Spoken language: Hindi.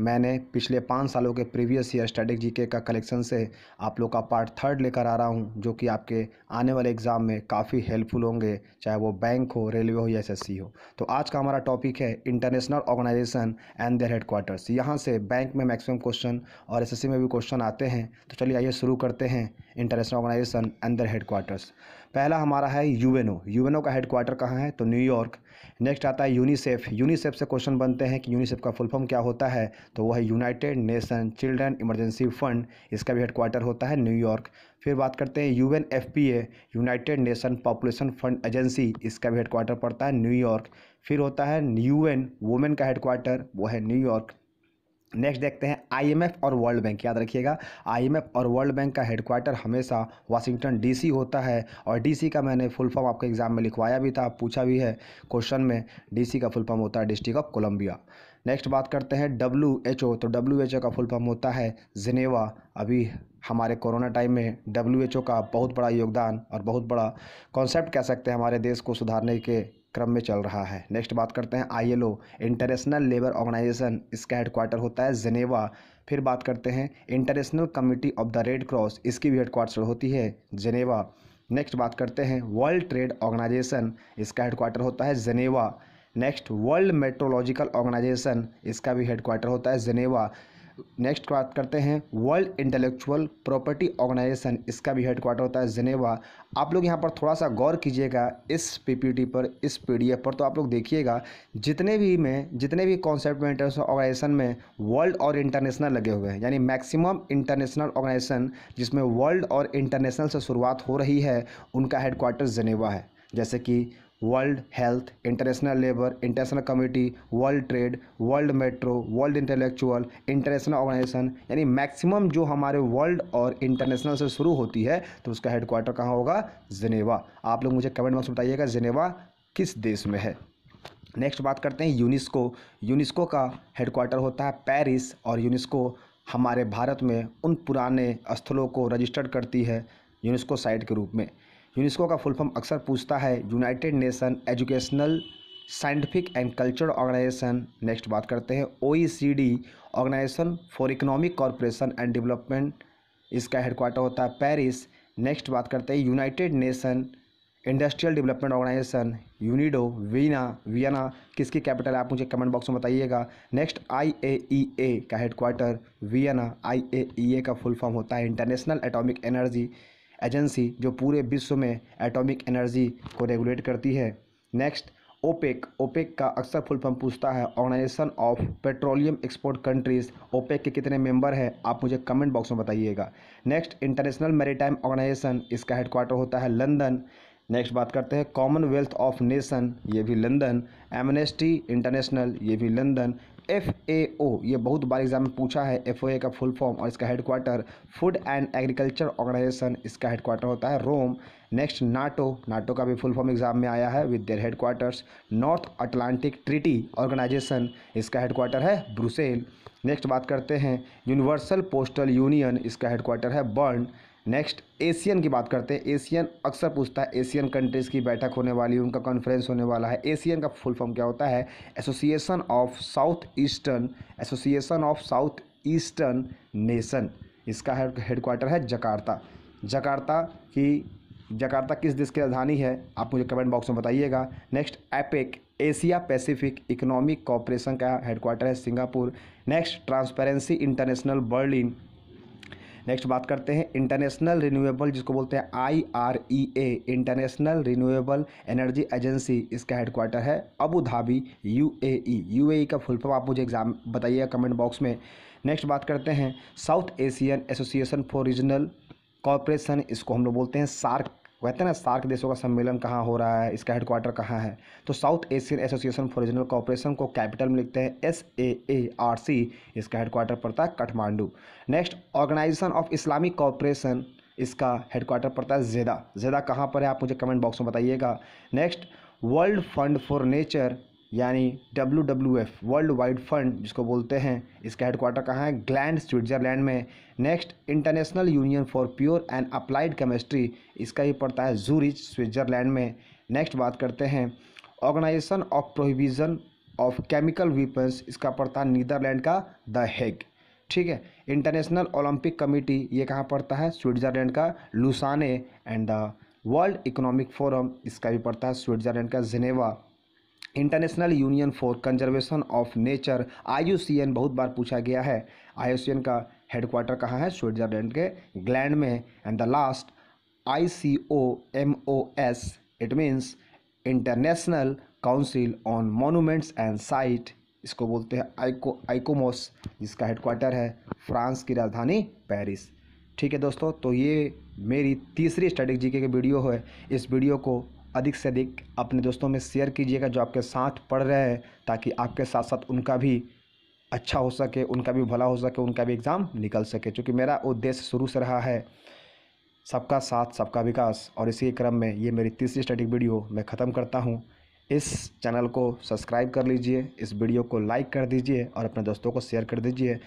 मैंने पिछले पाँच सालों के प्रीवियस ईयर स्टैटिक जीके का कलेक्शन से आप लोग का पार्ट थर्ड लेकर आ रहा हूँ जो कि आपके आने वाले एग्ज़ाम में काफ़ी हेल्पफुल होंगे चाहे वो बैंक हो रेलवे हो या एसएससी हो तो आज का हमारा टॉपिक है international organisation and their headquarters यहाँ से बैंक में मैक्सिमम क्वेश्चन और एस में भी क्वेश्चन आते हैं तो चलिए आइए शुरू करते हैं international organisation and their headquarters पहला हमारा है यूएनओ यूएनओ का हेडक्वार्टर कहाँ है तो न्यूयॉर्क नेक्स्ट आता है यूनिसेफ यूनिसेफ से क्वेश्चन बनते हैं कि यूनिसेफ का फुल फॉर्म क्या होता है तो वह है United Nation Children Emergency Fund इसका भी हेडक्वार्टर होता है न्यूयॉर्क फिर बात करते हैं U N F P A United Nation Population Fund agency इसका भी हेडक्वार्टर पड़ता है न्यूयॉर्क फिर होता है यू एन वुमेन का हेडक्वार्टर वो है न्यूयॉर्क नेक्स्ट देखते हैं आईएमएफ और वर्ल्ड बैंक याद रखिएगा आईएमएफ और वर्ल्ड बैंक का हेडक्वार्टर हमेशा वाशिंगटन डीसी होता है और डीसी का मैंने फुल फॉर्म आपके एग्जाम में लिखवाया भी था पूछा भी है क्वेश्चन में डीसी का फुल फॉर्म होता है डिस्ट्रिक्ट ऑफ कोलंबिया नेक्स्ट बात करते हैं डब्ल्यू एच ओ तो डब्ल्यू एच ओ का फुल फॉर्म होता है जिनेवा अभी हमारे कोरोना टाइम में डब्ल्यू एच ओ का बहुत बड़ा योगदान और बहुत बड़ा कॉन्सेप्ट कह सकते हैं हमारे देश को सुधारने के क्रम में चल रहा है नेक्स्ट बात करते हैं आईएलओ इंटरनेशनल लेबर ऑर्गेनाइजेशन इसका हेडक्वार्टर होता है जनेवा फिर बात करते हैं International Committee of the Red Cross इसकी भी हेडक्वार्टर होती है जनेवा नेक्स्ट बात करते हैं वर्ल्ड ट्रेड ऑर्गेनाइजेशन इसका हेडक्वार्टर होता है Geneva next World Meteorological Organisation इसका भी हेडक्वार्टर होता है जनेवा नेक्स्ट बात करते हैं वर्ल्ड इंटेलेक्चुअल प्रॉपर्टी ऑर्गेनाइजेशन इसका भी हेडक्वार्टर होता है जिनेवा आप लोग यहाँ पर थोड़ा सा गौर कीजिएगा इस पीपीटी पर इस पीडीएफ पर तो आप लोग देखिएगा जितने भी में जितने भी कॉन्सेप्ट में इंटरनेशनल ऑर्गेनाइजेशन में वर्ल्ड और इंटरनेशनल लगे हुए हैं यानी मैक्सिमम इंटरनेशनल ऑर्गेनाइजेशन जिसमें वर्ल्ड और इंटरनेशनल से शुरुआत हो रही है उनका हेडक्वार्टर जिनेवा है जैसे कि World Health International Labour International Committee World Trade World Metro World Intellectual International Organisation यानी मैक्सिमम जो हमारे वर्ल्ड और इंटरनेशनल से शुरू होती है तो उसका हेडक्वार्टर कहाँ होगा जिनेवा आप लोग मुझे कमेंट बॉक्स में बताइएगा जिनेवा किस देश में है नेक्स्ट बात करते हैं यूनिस्को यूनिस्को का हेडक्वार्टर होता है पेरिस और यूनिस्को हमारे भारत में उन पुराने स्थलों को रजिस्टर्ड करती है यूनिस्को साइट के रूप में यूनेस्को का फुल फॉर्म अक्सर पूछता है United Nation Educational Scientific and Cultural Organisation next बात करते हैं O Organisation for Economic Corporation and Development इसका हेडक्वार्टर होता है पेरिस नेक्स्ट बात करते हैं United Nation Industrial Development Organisation UNIDO Vienna Vienna किसकी कैपिटल है आप मुझे कमेंट बॉक्स में बताइएगा नेक्स्ट आई ए ई ए का हेडक्वार्टर वियना आई ए ई ए का फुल फॉर्म होता है इंटरनेशनल एटॉमिक एनर्जी एजेंसी जो पूरे विश्व में एटॉमिक एनर्जी को रेगुलेट करती है नेक्स्ट ओपेक ओपेक का अक्सर फुल फॉर्म पूछता है Organisation of Petroleum Export Countries OPEC के कितने मेंबर हैं आप मुझे कमेंट बॉक्स में बताइएगा नेक्स्ट इंटरनेशनल मेरीटाइम ऑर्गेनाइजेशन इसका हेडक्वार्टर होता है लंदन नेक्स्ट बात करते हैं कॉमनवेल्थ ऑफ नेशन ये भी लंदन एमनेस्टी इंटरनेशनल ये भी लंदन एफ ए ओ ये बहुत बार एग्जाम में पूछा है एफ ओ ए का फुल फॉर्म और इसका headquarter Food and Agriculture Organisation इसका हेडक्वार्टर होता है रोम नेक्स्ट नाटो नाटो का भी फुल फॉर्म एग्जाम में आया है with their headquarters North Atlantic Treaty Organisation इसका हेडक्वार्टर है ब्रुसेल नेक्स्ट बात करते हैं यूनिवर्सल पोस्टल यूनियन इसका हेडक्वार्टर है बर्न नेक्स्ट एशियन की बात करते हैं एशियन अक्सर पूछता है एशियन कंट्रीज़ की बैठक होने वाली है उनका कॉन्फ्रेंस होने वाला है एशियन का फुल फॉर्म क्या होता है Association of South Eastern Association of South Eastern Nation इसका हेडक्वार्टर है जकार्ता जकार्ता की जकार्ता किस देश की राजधानी है आप मुझे कमेंट बॉक्स में बताइएगा next APEC Asia Pacific Economic Cooperation का हेडक्वार्टर है Singapore next Transparency International Berlin next बात करते हैं इंटरनेशनल रिन्यूएबल जिसको बोलते हैं I R E A International Renewable Energy Agency इसका हेडक्वार्टर है Abu Dhabi U A E U A का फुल फॉर्म आप मुझे एग्जाम बताइएगा कमेंट बॉक्स में नेक्स्ट बात करते हैं South Asian Association for Regional Corporation इसको हम लोग बोलते हैं सार्क कहते हैं ना सार्क देशों का सम्मेलन कहाँ हो रहा है इसका हेडक्वार्टर कहाँ है तो South Asian Association for Regional Cooperation को कैपिटल में लिखते हैं S A A R C इसका हेडक्वार्टर पड़ता है Kathmandu next Organisation of Islamic Cooperation इसका हेडक्वार्टर पड़ता है जेदा जेदा कहाँ पर है आप मुझे कमेंट बॉक्स में बताइएगा next World Fund for Nature यानी W W F World Wide Fund जिसको बोलते हैं इसका हेडक्वार्टर कहाँ है ग्लैंड स्विट्जरलैंड में next International Union for Pure and Applied Chemistry इसका ही पड़ता है जूरिच स्विट्जरलैंड में नेक्स्ट बात करते हैं Organisation of Prohibition of Chemical Weapons इसका पड़ता है नीदरलैंड का द हेग ठीक है इंटरनेशनल ओलंपिक कमेटी ये कहाँ पड़ता है स्विट्जरलैंड का Lausanne and the World Economic Forum इसका भी पड़ता है स्विट्जरलैंड का Geneva International Union for Conservation of Nature आई बहुत बार पूछा गया है आई का हेडक्वार्टर कहाँ है स्विट्जरलैंड के ग्लैंड में and the last I C O M O S it means International Council on Monuments and Site इसको बोलते हैं आइको आइकोमोस जिसका हेडक्वार्टर है फ्रांस की राजधानी पेरिस ठीक है दोस्तों तो ये मेरी तीसरी स्टडी जीके की वीडियो है इस वीडियो को अधिक से अधिक अपने दोस्तों में शेयर कीजिएगा जो आपके साथ पढ़ रहे हैं ताकि आपके साथ साथ उनका भी अच्छा हो सके उनका भी भला हो सके उनका भी एग्ज़ाम निकल सके क्योंकि मेरा उद्देश्य शुरू से रहा है सबका साथ सबका विकास और इसी क्रम में ये मेरी तीसरी स्टडी वीडियो मैं ख़त्म करता हूँ इस चैनल को सब्सक्राइब कर लीजिए इस वीडियो को लाइक कर दीजिए और अपने दोस्तों को शेयर कर दीजिए